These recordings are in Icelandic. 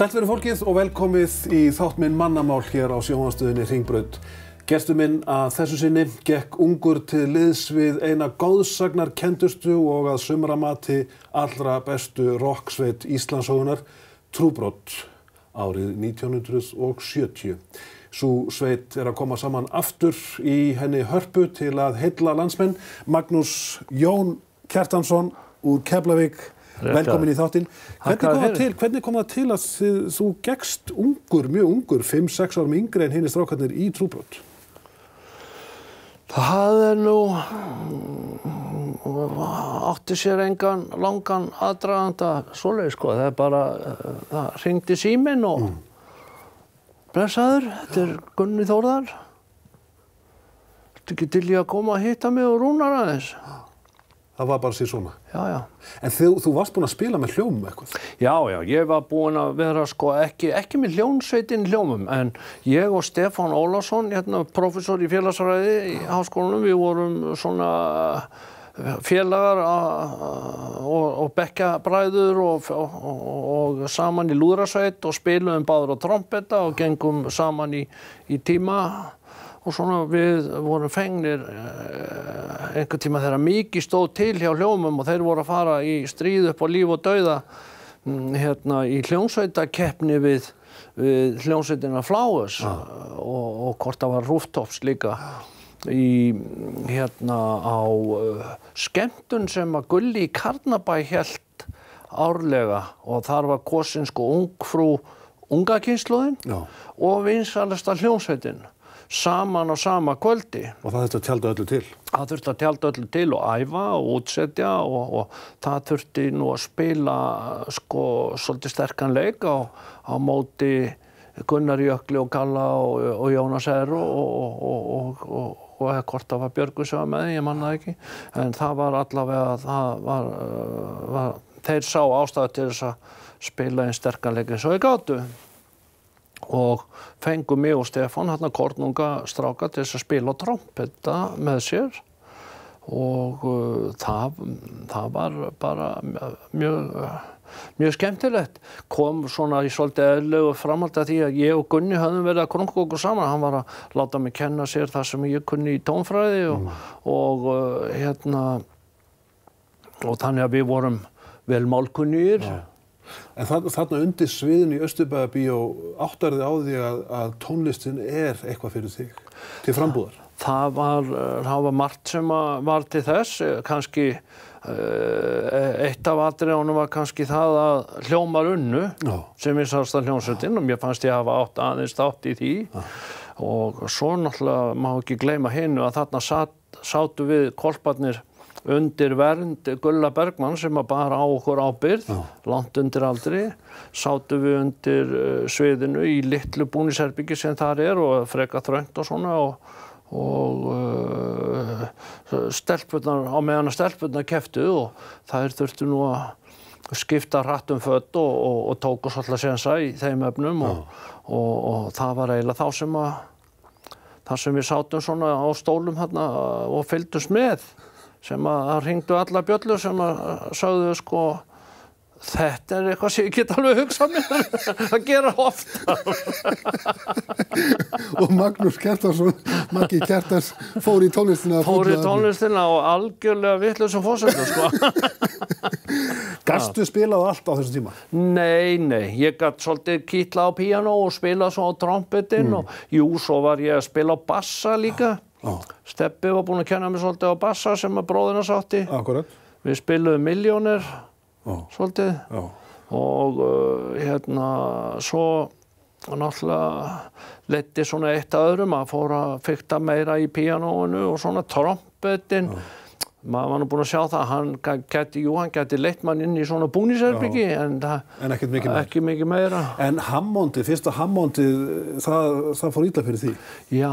Sælveru fólkið og velkomið í þátt minn mannamál hér á sjónastöðinni Ringbröð. Gestur minn að þessu sinni gekk ungur til liðs við eina góðsagnar kendustu og að sumramati allra bestu roksveit Íslandsóðunar, Trúbrott, árið 1970. Svo sveit er að koma saman aftur í henni hörpu til að heilla landsmenn Magnús Jón Kjartansson úr Keflavík velkomin í þáttinn. Hvernig, hvernig kom það til að þið, þú gegst ungur, mjög ungur, 5-6 árum yngre en henni strákarnir í trúbrot? Það er nú, átti sér engan langan aðdraganda svoleið sko, það er bara, það ringdi síminn og mm. blessaður, þetta er Gunni Þórðar, þetta er ekki til ég að koma að hitta mig og rúnar aðeins. Það var bara sér svona. Já, já. En þú, þú varst búinn að spila með hljómum eitthvað? Já, já, ég var búinn að vera sko ekki, ekki með hljómsveitin hljómum en ég og Stefan Ólásson, hérna professor í félagsræði í háskólanum, við vorum svona eh, félagar eh, og, og bekkabræður og, og, og saman í lúðrasveit og spilum báður á trombetta og gengum saman í, í tíma og svona við vorum fengnir eh, einhvern tíma þegar mikið stóð til hjá hljómum og þeir voru að fara í stríð upp á líf og dauða mm, hérna í hljómsveitakeppni við, við hljómsveitina Flowers ah. og, og hvort það var Rooftops líka í hérna á uh, skemmtun sem að Gulli í Karnabæ held árlega og þar var kosin sko ungfrú ungakynsluðin og vinsalasta hljómsveitin saman á sama kvöldi. Og það þurfti að tjálta öllu til? Það þurfti að tjálta öllu til og æfa og útsetja og, og það þurfti nú að spila sko svolítið sterkan leik á, á móti Gunnar Jökli og Kalla og, og Jónas Erru og, og og eða hvort það var Björgu sem var með því, ég mannaði ekki. En það var allavega, það var, uh, var þeir sá ástæðu til þess að spila einn sterkanleik eins og í gátu og fengu mig og Stefan hérna Kornunga stráka til þess að spila trompetta með sér og uh, það, það var bara mjög, mjög skemmtilegt. Kom svona í svolítið eðlögu framhald að því að ég og Gunni höfðum verið að krunga okkur saman. Hann var að láta mig kenna sér það sem ég kunni í tónfræði og, mm. og, uh, hérna, og þannig að við vorum vel málkunnýr. Yeah. En þarna undir sviðin í Östubæðabíó áttarði á því að, að tónlistin er eitthvað fyrir þig til frambúðar? Það, það, var, eh, það var margt sem var til þess, eh, kannski eh, eitt af atriðanum var kannski það að hljómar unnu Já. sem ég sast að hljómsveitin og mér fannst ég að hafa átt, aðeins átt í því Já. og svo náttúrulega má ekki gleyma hinu að þarna sat, sátu við kolparnir undir vernd Gulla Bergmann sem að bara á okkur ábyrð, Já. langt undir aldri sátu við undir uh, sviðinu í litlu búnisherbyggi sem þar er og freka þröngt og svona og, og uh, eh, stelpunar, á meðan að stelpunar keftu og þær þurftu nú að skipta hrattum fött og, og, og tóku svolítið sensa í þeim öfnum og það var eiginlega þá sem að það sem við sátum svona á stólum hérna og fylgdust með sem að hringdu alla bjöllu sem að sagðu sko þetta er eitthvað sem ég get alveg hugsað mér að gera ofta og Magnús Kjartarsson Maggi Kjartars fór í tónlistina fór í tónlistina og algjörlega vittlust og fórsönda sko Gæstu spilað allt á þessum tíma? Nei, nei, ég gætt svolítið kýtla á piano og spilað svo á trombettin mm. og jú, svo var ég að spila á bassa líka Já Steppi var búinn að kenna mér svolítið á bassa sem að bróðina sátti Akkurat. við spiluðum miljónir svolítið Já. og uh, hérna svo náttúrulega leti svona eitt að öðrum að fóra að fykta meira í píanóinu og svona trombetin maður var nú búinn að sjá það hann geti, jú, hann geti leitt mann inn í svona búniserbyggi en, en ekkert mikið, ekki mikið meira En hammóndið, fyrsta hammóndið það, það fór íla fyrir því Já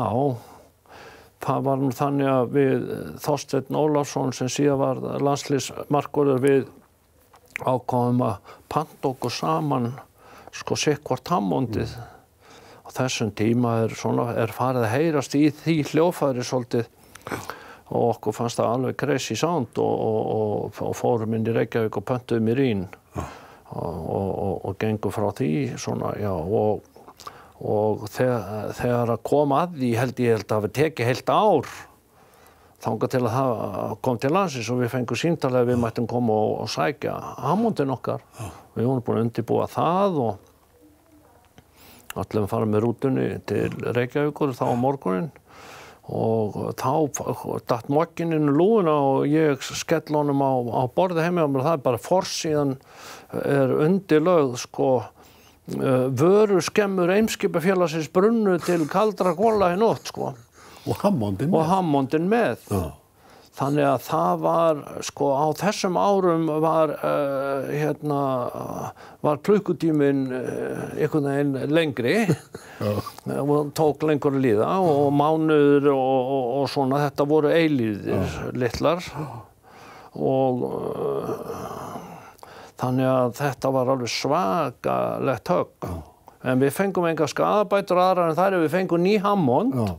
Það var nú þannig að við eh, Þorstein Óláfsson sem síðan var landslýsmarkverður við ákváðum að panta okkur saman sko sikkvart hammondið mm. og þessum tíma er, svona, er farið að heyrast í því hljófæri svolítið og okkur fannst það alveg crazy sound og, og, og, og fórum inn í Reykjavík og pöntuðum í Rín mm. og gengum frá því svona, já, og og þegar, þegar að kom að því held ég held að hafa tekið heilt ár þángar til að það kom til landsins og við fengum síntalega að við mættum koma og, og sækja hamundin okkar Já. við vorum búin að undirbúa það og allir fara með rútunni til Reykjavíkur þá á morgunin og þá datt mokkininn lúna og ég skell honum á, á borði heimja og það er bara fórsíðan er undirlaug sko Eh, vöru skemmur Eimskipafélagsins brunnu til kaldra góla í nótt sko. og Hammondin með, Hammondin með. Ja. þannig að það var sko á þessum árum var uh, hérna var klukkutímin uh, eh, einhvern veginn lengri ja. og tók lengur líða og mánuður og, og, og svona þetta voru eilíðir ja. litlar og uh, Þannig að þetta var alveg svakalegt högg. En við fengum enga skadabætur aðra en þar er við fengum ný Hammond. Já.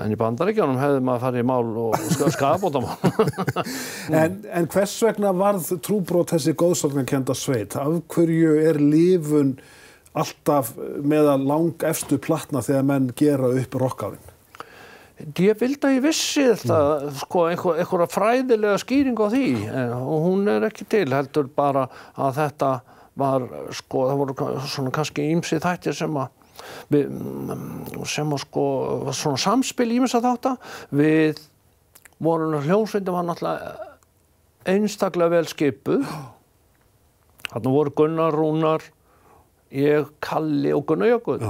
En í bandaríkjónum hefði maður farið í mál og skadabótamál. en, en hvers vegna varð trúbrót þessi góðsóknarkenda sveit? Af hverju er lífun alltaf meðan lang efstu platna þegar menn gera upp rokkafinn? Ég vildi að ég vissi það, mm. sko, einhver, einhverja fræðilega skýring á því en, og hún er ekki til, heldur bara að þetta var, sko, það voru svona kannski ímsið þættir sem að, við, mm, sem að, sko, svona samspil ímsið þátt að við vorum hljómsveitin var náttúrulega einstaklega vel skipuð, þarna voru Gunnar Rúnar, ég, Kalli og Gunnar Jökull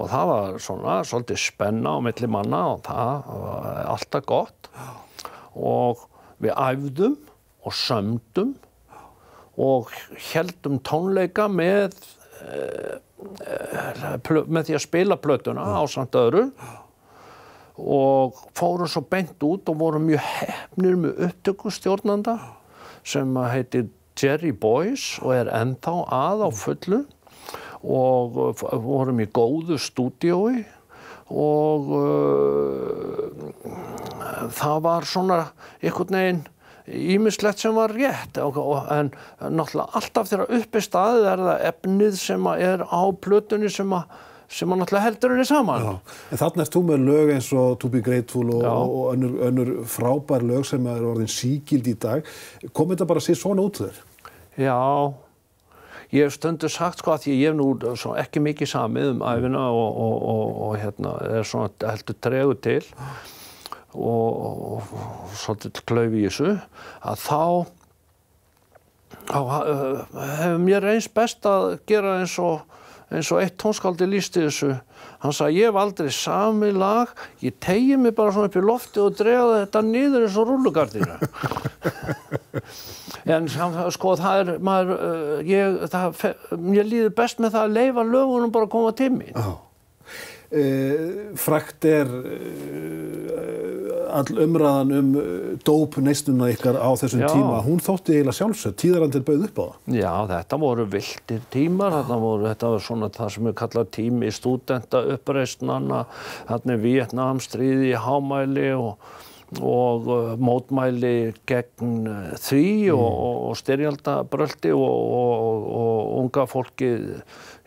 og það var svona svolítið spenna á milli manna og það var alltaf gott og við æfðum og sömdum og heldum tónleika með eh, eh, með því að spila plötuna á samt öðru og fórum svo bent út og vorum mjög hefnir með upptökustjórnanda sem heitir Jerry Boyce og er ennþá að á fullu og vorum í góðu stúdiói og uh, það var svona einhvern veginn ímislegt sem var rétt og, og, en náttúrulega alltaf þegar uppi staðið er það efnið sem er á plötunni sem að sem maður náttúrulega heldur henni saman. Já, en þarna erst þú með lög eins og To Be Grateful og, og önnur, önnur frábær lög sem er orðin síkild í dag. Kom þetta bara að sé svona út þér? Já, ég hef stundu sagt sko að ég hef nú ekki mikið samið um æfina og, og, og, og hérna er svona heldur tregu til og svolítið klauði í þessu að þá, þá eh, hefur mér eins best að gera eins og eins og eitt tónskaldi lísti þessu hann sagði ég hef aldrei sami lag ég tegi mig bara svona upp í lofti og drega þetta niður eins og rúlugardina en sko það er maður, eh, ég, það, mér líður best með það að leifa lögunum bara að koma til mín oh. eh, Frækt er eh, all umræðan um eh, dóp neistuna ykkar á þessum Já. tíma hún þótti eiginlega sjálfsög, tíðarandir bauð upp á það Já, þetta voru vildir tímar þetta voru, þetta var svona það sem við kalla tími í studenta uppreistnana þarna er Vietnamstríði í Hámæli og og uh, mótmæli gegn uh, því mm. og, og styrjaldabröldi og, og, og unga fólki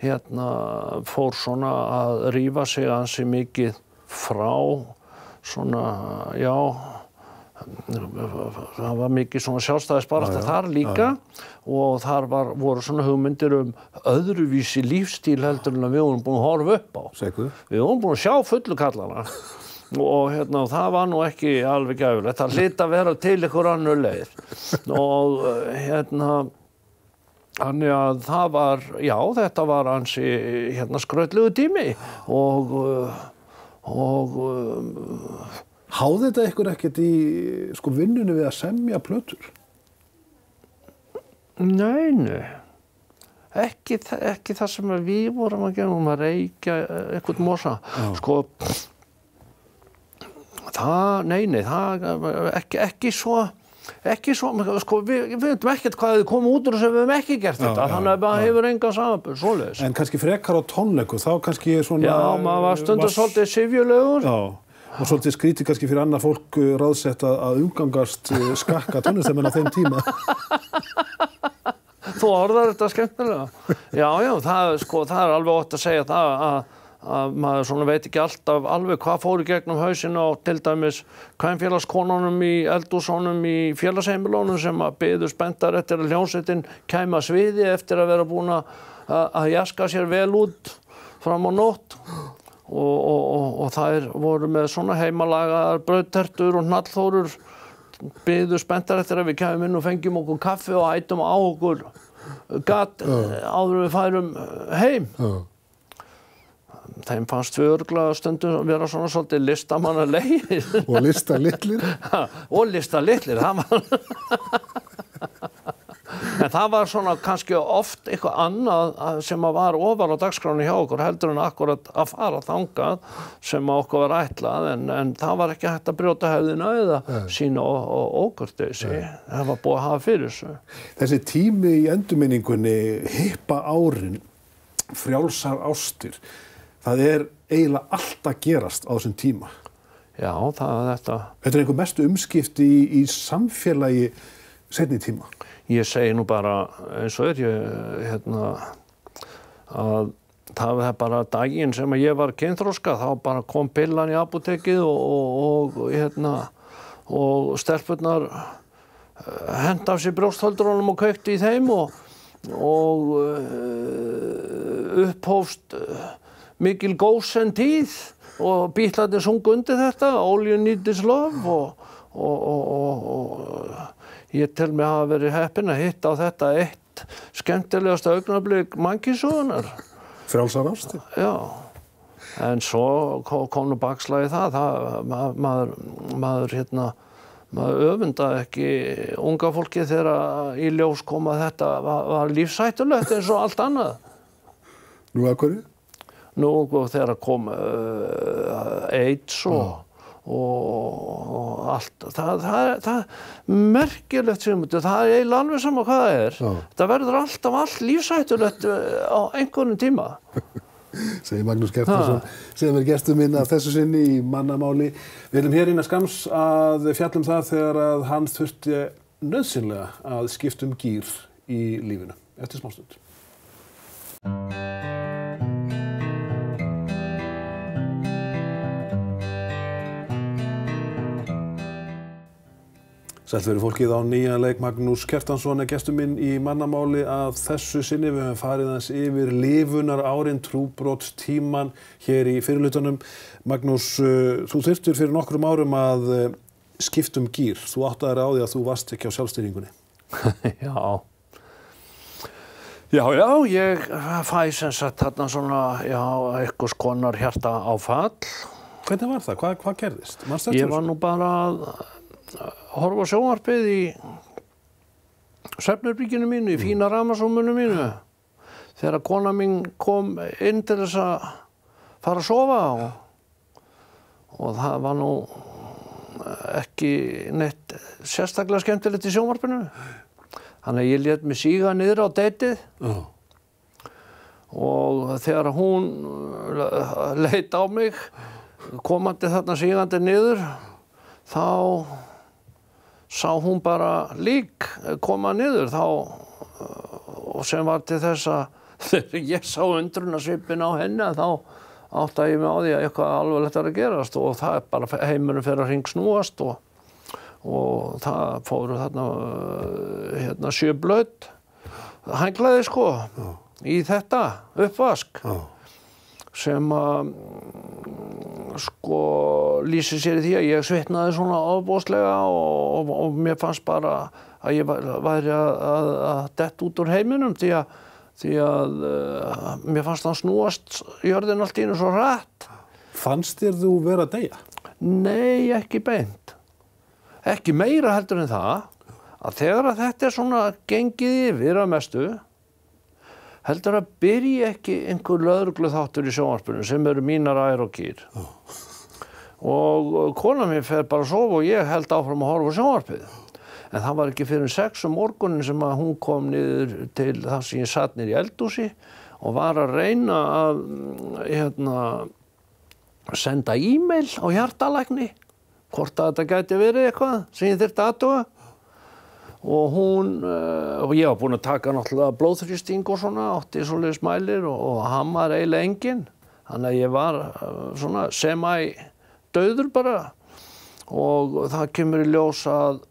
hérna fór svona að rýfa sig ansi mikið frá svona, já það var mikið svona sjálfstæðisbarata þar líka já, já. og þar var, voru svona hugmyndir um öðruvísi lífstíl heldur en við vorum búin að horfa upp á Segur. við vorum búin að sjá fullu kallana og hérna og það var nú ekki alveg gæfilegt það hlýtt að vera til ykkur annu leið og eh, hérna þannig að það var já þetta var hansi hérna skröldluðu tími og eh, og eh, Háði þetta ykkur ekkert í sko vinnunni við að semja plötur? Nei, nei ekki, ekki það sem við vorum að gera um að reyka eitthvað mosa sko það, nei, nei, það, ekki, ekki svo ekki svo, sko, við veitum ekkert hvað þið komum út úr sem við hefum ekki gert já, þetta já, þannig að það hefur enga samanbúr, svoleiðis En kannski frekar á tónleiku, þá kannski svona, Já, maður var stundur var... svolítið sifjulegur Já, og svolítið skríti kannski fyrir annað fólk eh, ráðsett að umgangast eh, skakka tónlistemenn á þeim tíma Þú orðar þetta skemmtilega Já, já, það, sko, það er alveg ótt að segja það að að maður svona veit ekki alltaf alveg hvað fóri gegnum hausinu á til dæmis kæmfélagskonunum í eldúsónum í félagsheimilónum sem að byðu spenntar eftir að hljómsveitin kæma sviði eftir að vera búin að jaska sér vel út fram á nótt og, og, og, og þær voru með svona heimalagaðar bröðtertur og hnallþórur byðu spenntar eftir að við kemum inn og fengjum okkur kaffi og ætum á okkur gatt áður við færum heim þeim fannst við örglaða stundum að vera svona svolítið listamanna leið og lista litlir ha, og lista litlir en það var svona kannski oft eitthvað annað sem var ofar á dagskránu hjá okkur heldur en akkurat að fara þangað sem okkur var ætlað en, en það var ekki hægt að brjóta hefðina eða Nei. sína ógurteysi það var búið að hafa fyrir þessu Þessi tími í endurminningunni hippa árin frjálsar ástur það er eiginlega allt að gerast á þessum tíma. Já, það er þetta. Þetta er einhver mestu umskipti í, í samfélagi setni tíma. Ég segi nú bara eins og er ég hérna, að það er bara daginn sem ég var kynþróska þá bara kom pillan í apotekið og, og, hérna, og stelpunar eh, hend af sér brjósthaldrónum og kaukti í þeim og, og eh, upphófst eh, mikil góðsendíð og býtlarnir sungu undir þetta All you need is love og, og, og, og ég tel mig að hafa verið heppin að hitta á þetta eitt skemmtilegast augnablík mannkísugunar Frálsar ástu Já en svo kom nú bakslæði það, það maður, maður, maður hérna maður öfunda ekki unga fólki þegar í ljós kom að þetta var, var lífsættulegt eins og allt annað Nú að hverju? nú og sko, þegar kom uh, AIDS og, og, og allt það, það, það er merkilegt sumutu, það er eiginlega alveg sama hvað það er Já. það verður alltaf allt lífsættulegt eh, á einhvern tíma segir Magnús Keftarsson sem er gestu minn af þessu sinni í mannamáli við erum hér inn að skams að fjallum það þegar að hann þurfti nöðsynlega að skiptum gýr í lífinu eftir smástund Sælveru fólkið á nýjanleik Magnús Kjartansson er gestur minn í mannamáli að þessu sinni við höfum farið hans yfir lifunar árin trúbrótstíman hér í fyrirlutunum. Magnús, eh, þú þurftur fyrir nokkrum árum að eh, skiptum gýr. Þú átt að það er á því að þú varst ekki á sjálfstyrningunni. já. Já, já, ég fæs eins og þarna svona, já, eitthvað skonar hjarta á fall. Hvernig var það? Hvað, hvað gerðist? Ég var nú bara að horfa sjónvarpið í svefnurbygginu mínu, í mm. fína ramasómunu mínu þegar kona mín kom inn til þess að fara að sofa og, og það var nú ekki neitt sérstaklega skemmtilegt í sjónvarpinu þannig að ég létt mig síga niður á deitið uh. og þegar hún leitt á mig komandi þarna sígandi niður þá sá hún bara lík eh, koma niður þá eh, og sem var til þess að þegar ég sá undrunarsvipin á henni þá átt að ég með á því að eitthvað alveglegt er að gerast og það er bara heimurum fyrir að ringsnúast og, og það fóru þarna eh, hérna sjöblöð hanglaði sko Já. í þetta uppvask Já sem að mm, sko lýsi sér í því að ég svitnaði svona ofbóslega og, og, og mér fannst bara að ég væri að, að, að dett út úr heiminum því að, því að uh, mér fannst það snúast jörðin allt ína svo rætt. Fannst þér þú vera að deyja? Nei, ekki beint. Ekki meira heldur en það að þegar að þetta er svona gengið yfir að mestu heldur að byrja ekki einhver löðruglu þáttur í sjónvarpunum sem eru mínar ær og kýr oh. og konan mér fer bara að sofa og ég held áfram að horfa sjónvarpið en það var ekki fyrir sex um morgunin sem að hún kom niður til það sem ég satt niður í eldúsi og var að reyna að hérna, senda e-mail á hjartalækni hvort að þetta gæti verið eitthvað sem ég þurfti aðtöða og hún, eh, og ég var búinn að taka náttúrulega blóðþrýsting og svona, 80 svolítið smælir og, og hann var eiginlega enginn. Þannig að ég var eh, svona semædauður bara og það kemur í ljós að,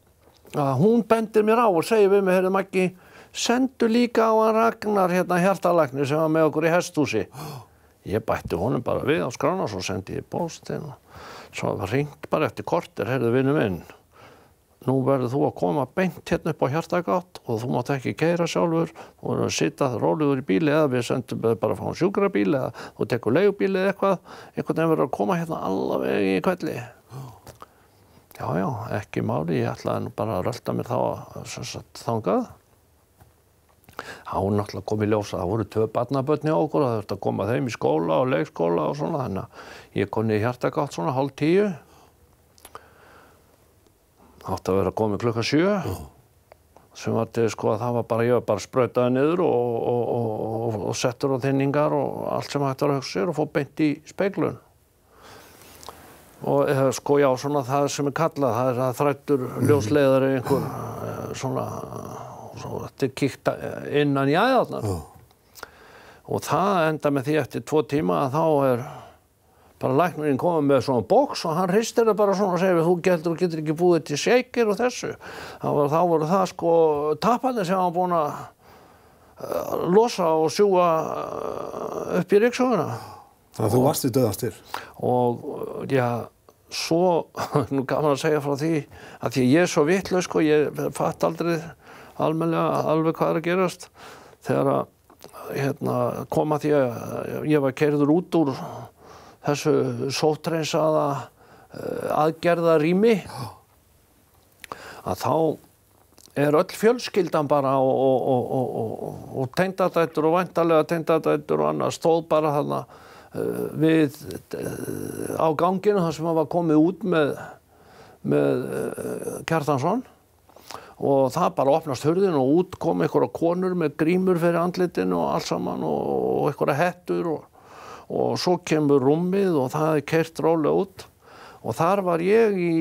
að hún bendir mér á og segir við mig, heyrðu Maggi, sendu líka á hann Ragnar hérna hjartalagni sem var með okkur í hestúsi. Ég bætti honum bara við á skrána og svo sendi ég bóstinn og svo ringt bara eftir kortir, heyrðu vinnu minn nú verður þú að koma beint hérna upp á hjartagátt og þú mátt ekki keira sjálfur og verður að sitta róliður í bíli eða við sendum bara að fá um sjúkrabíli eða þú tekur leigubíli eða eitthvað einhvern veginn verður að koma hérna allaveg í kvelli já já, ekki máli, ég ætlaði bara að rölda mér þá þangað þá er náttúrulega komið ljósa það voru tvei barnabötni á okkur það þurfti að koma þeim í skóla og leikskóla og svona þannig að ég kom niður hjartagátt svona hálf tíu átti að vera að koma klukka sjö sem var til sko að það var bara ég var bara spröytaði niður og, og, og, og settur og þinningar og allt sem hægt var að hugsa sér og fór beint í speiklun og eða, eh, sko já svona það sem er kallað það er að þrættur mhm. ljósleiðari einhver eh, svona þetta er kíkt innan í aðalnar og það enda með því eftir tvo tíma að þá er bara læknirinn koma með svona bóks og hann hristir það bara svona og segir þú getur, getur ekki búið til seikir og þessu þá voru það, var það sko tapandi sem hann búin að eh, losa og sjúa eh, upp í ríksóðuna Þannig að þú varst í döðastir og já svo, nú gaman að segja frá því að því ég er svo vittlu sko ég fatt aldrei almenlega alveg hvað er að gerast þegar að hérna, koma því að ég var kerður út úr þessu sótreinsaða eh, aðgerða rými að þá er öll fjölskyldan bara og, og, og, og tegndatættur og vantarlega tegndatættur og annað stóð bara þarna eh, við eh, á ganginu þar sem hann var komið út með, með Kjartansson og það bara opnast hörðin og út kom einhverja konur með grímur fyrir andlitin og allt saman og einhverja hettur og og svo kemur rúmið og það er kert rólega út og þar var ég í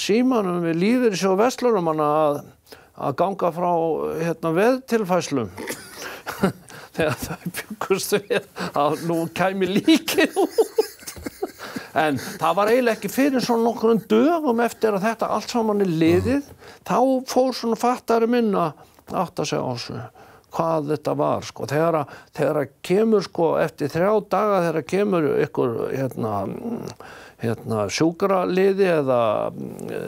símanum við lífyrsjóð vestlurum að, að ganga frá hérna, veðtilfæslum þegar þau byggust við að nú kæmi líkið út en það var eiginlega ekki fyrir svona nokkur dögum eftir að þetta allt saman er liðið þá fór svona fattari minna átt að segja ásvöðu hvað þetta var sko. Þegar að, þegar að kemur sko eftir þrjá daga þegar að kemur ykkur hérna, hérna sjúkraliði eða e,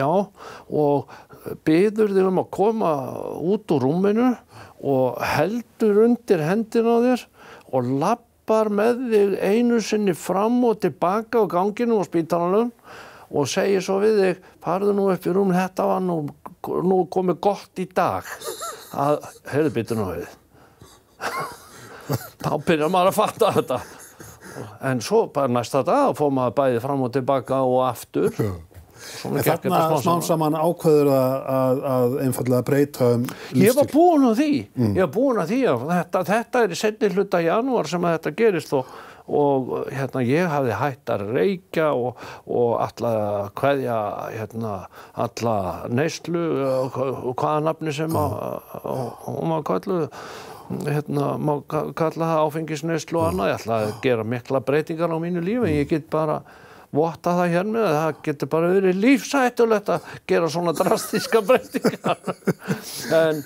já og byður þig um að koma út úr rúminu og heldur undir hendina þér og lappar með þig einu sinni fram og tilbaka á ganginu á spítanalum og segir svo við þig farðu nú upp í rúm, þetta var nú nú komið gott í dag að, heyrðu bitur nú við þá byrjar maður að fatta þetta en svo bara næsta dag fór maður bæðið fram og tilbaka og aftur en þarna snámsamann ákveður að, að, að einfallega breyta um lífstil ég var búin að því, mm. ég var búin að því að þetta, þetta er í setni hluta janúar sem að þetta gerist og og hérna ég hafði hægt að reykja og, og alla hverja hérna alla neyslu og, eh, og hvaða nafni sem hún var kalluð hérna má kalla það áfengisneyslu og annað, ég ætla að gera mikla breytingar á mínu lífi, en mm. ég get bara votta það hérna með að það getur bara verið lífsættulegt að gera svona drastíska breytingar en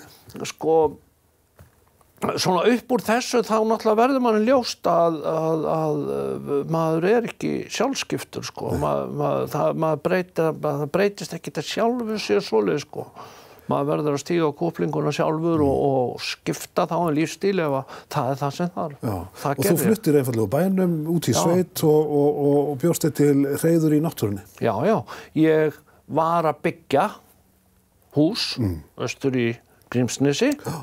sko svona upp úr þessu þá náttúrulega verður mann ljóst að, að, að, að maður er ekki sjálfsgiftur sko maður, maður, það, maður breytir, það breytist ekki til sjálfu sér svolítið sko maður verður að stíga á kóplinguna sjálfur mm. og, og skipta þá en um lífstíli ef að það er það sem það er. Og þú fluttir einfallega úr bænum, út í já. sveit og, og, og bjórst þig til reyður í náttúrunni. Já, já. Ég var að byggja hús mm. östur í Grímsnesi. Já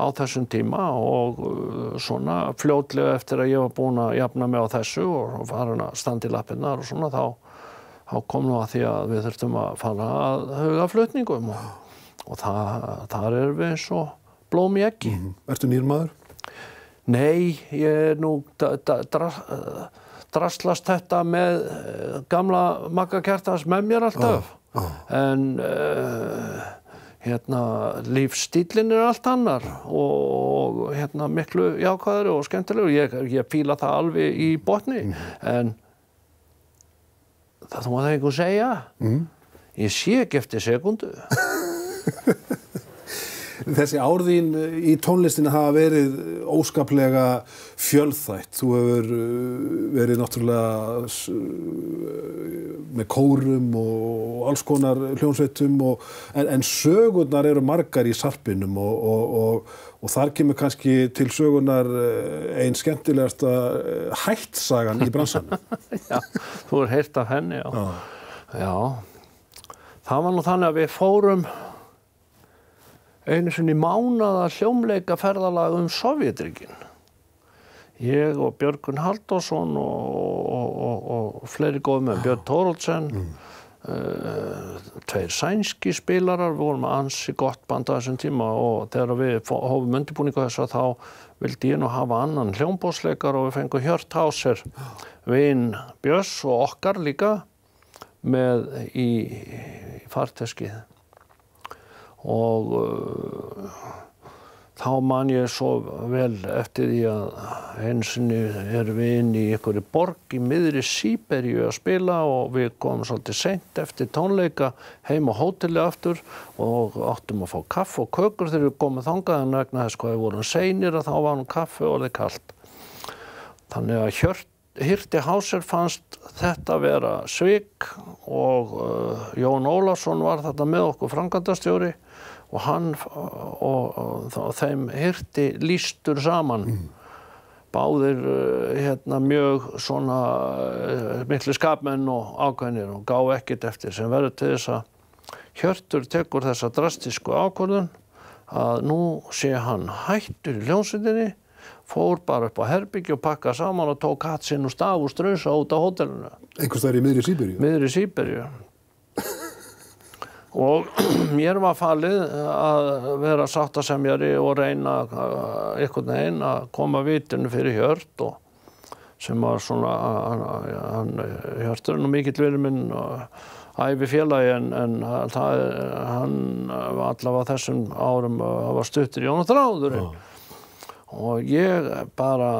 á þessum tíma og uh, svona fljótlega eftir að ég var búin að jafna mig á þessu og farin að standa í lappinnar og svona þá, þá kom nú að því að við þurftum að fara að huga flutningum og, og það, þar er við svo blóm ég ekki. Mm -hmm. Ertu nýrmaður? Nei, ég er nú draslast þetta með eh, gamla makkakertans með mér alltaf ah, ah. en... Uh, hérna, lífstílinn er allt annar og hérna, miklu jákvæður og skemmtilegur. Ég, ég fíla það alveg í botni mm. en það þú maður það einhvern segja. Mm. Ég sé ekki eftir sekundu. þessi árðín eh, í tónlistinu hafa verið óskaplega fjölþætt. Þú hefur eh, verið náttúrulega eh, með kórum og alls konar hljómsveitum og, en, en sögurnar eru margar í sarpinum og, og, og þar kemur kannski til sögurnar einn skemmtilegasta hættsagan í bransanum. já, þú er heilt af henni, já. já. Já, það var nú þannig að við fórum einu sinni mánaða hljómleika ferðalag um Sovjetrikinn. Ég og Björgun Haldásson og, og, og, og fleiri góð með Björn Tóraldsen, mm. uh, tveir sænski spilarar, við vorum ansi gott band að þessum tíma og þegar við hófum undirbúningu þess að þá vildi ég nú hafa annan hljómbósleikar og við fengum hjört á sér vinn Björns og okkar líka með í, í farteskið og uh, þá man ég svo vel eftir því að hensinni er við inn í einhverju borg í miðri Sýbergju að spila og við komum svolítið sent eftir tónleika heim á hóteli aftur og áttum að fá kaff og kökur þegar við komum þangað en vegna þess hvað við vorum seinir að þá var hann kaffe og það er kallt. Þannig að hjört Hirti Hásir fannst þetta vera svik og uh, Jón Ólarsson var þetta með okkur frangandastjóri og hann uh, og, og, uh, og þeim Hirti lístur saman. Mm. Báðir uh, hérna, mjög svona uh, miklu skapmenn og ákveðnir og gá ekkit eftir sem verður til þess að Hjörtur tekur þessa drastísku ákvörðun að nú sé hann hættur í ljónsveitinni fór bara upp á Herbyggju og pakka saman og tók hatt sinn og staf og strösa út á hotellinu. Einhvers þar í miðri Sýberju? Miðri Sýberju. og mér var fallið að vera sáttasemjari og reyna eh, einhvern veginn að koma vitinu fyrir Hjört og sem var svona, hann, Hjört er nú mikill vinur minn og æfi félagi en, en það, hann var allavega þessum árum eh, að hafa stuttir í Jónatráðurinn. Ah og ég bara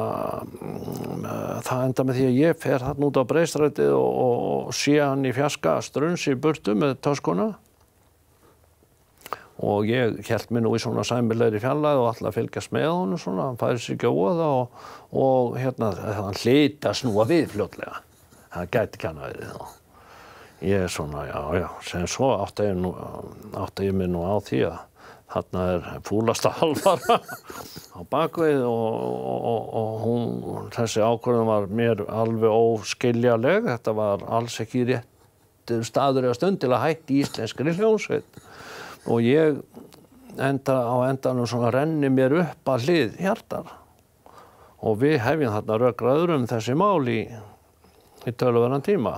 mm, það enda með því að ég fer hann út á breystrætið og, og, og sé hann í fjaska strunns í burtu með töskuna og ég held mér nú í svona sæmilegri fjallað og alltaf fylgjast með hann og svona, hann færi sér ekki á það og, og hérna, hann hlita snúa við fljótlega hann gæti ekki hann að verið þá ég er svona, já, já, sem svo átti ég, átti ég mér nú á því að Þarna er fúlasta halvara á bakvið og, og, og hún, þessi ákvörðum var mér alveg óskiljaleg. Þetta var alls ekki rétt staður eða stund til að hætti íslenskri hljómsveit. Og ég enda á endanum svona renni mér upp að hlið hjartar. Og við hefjum þarna rökraður um þessi mál í, í tölvöðan tíma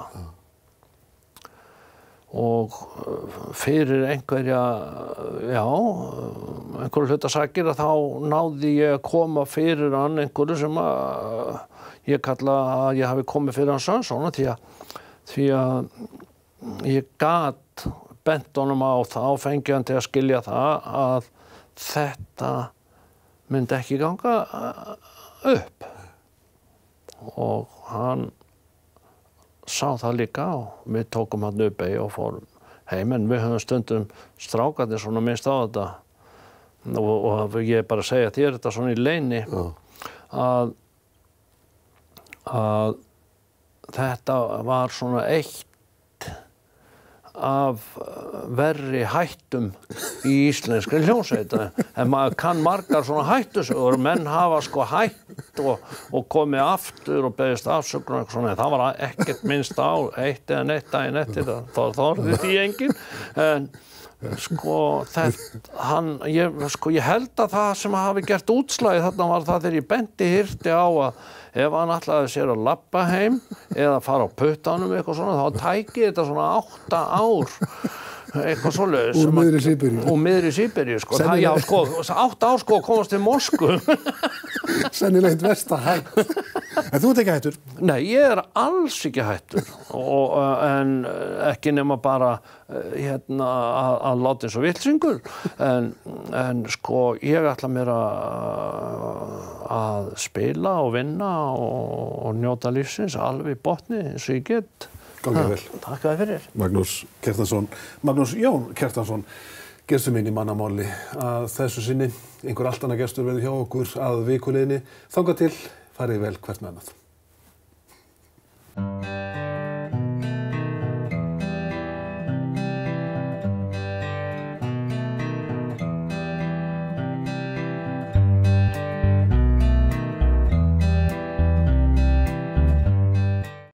og eh, fyrir einhverja, já, einhverju hlutasakir að þá náði ég að koma fyrir hann einhverju sem að ég kalla að ég hafi komið fyrir hann Sönssona því að, því að ég gat bent honum á það og fengið hann til að skilja það að þetta myndi ekki ganga eh, upp og hann sá það líka og við tókum hann upp og fórum heim en við höfum stundum strákandi svona minnst á þetta og, og ég er bara að segja þér þetta svona í leini Já. að að þetta var svona eitt af eh, verri hættum í íslenski hljómsveita en maður kann margar svona hættusögur menn hafa sko hætt og, og komið aftur og beðist afsökunar en það var ekkert minnst á eitt eða neitt daginn eftir þá þorði því engin en Sko, það, hann, ég, sko, ég held að það sem hafi gert útslæðið þarna var það þegar ég bendi hýrti á að ef hann ætlaði sér að lappa heim eða fara á puttanum eitthvað svona þá tæki þetta svona 8 ár eitthvað svo leiðis úr miðri Sýberíu úr miðri Sýberíu sko það já sko átt á sko komast til Moskú sennilegt vest að hægt En þú ert ekki hættur? Nei, ég er alls ekki hættur og, en ekki nema bara hérna, að láta eins og vilsingur en, en sko ég ætla mér að spila og vinna og, og njóta lífsins alveg í botni eins og ég get Gangið vel. Takk að þið fyrir. Magnús Kertansson, Magnús Jón Kertansson, gestur minn í mannamáli að þessu sinni, einhver allt annað gestur verður hjá okkur að vikuleginni. Þanga til farið vel hvert með maður.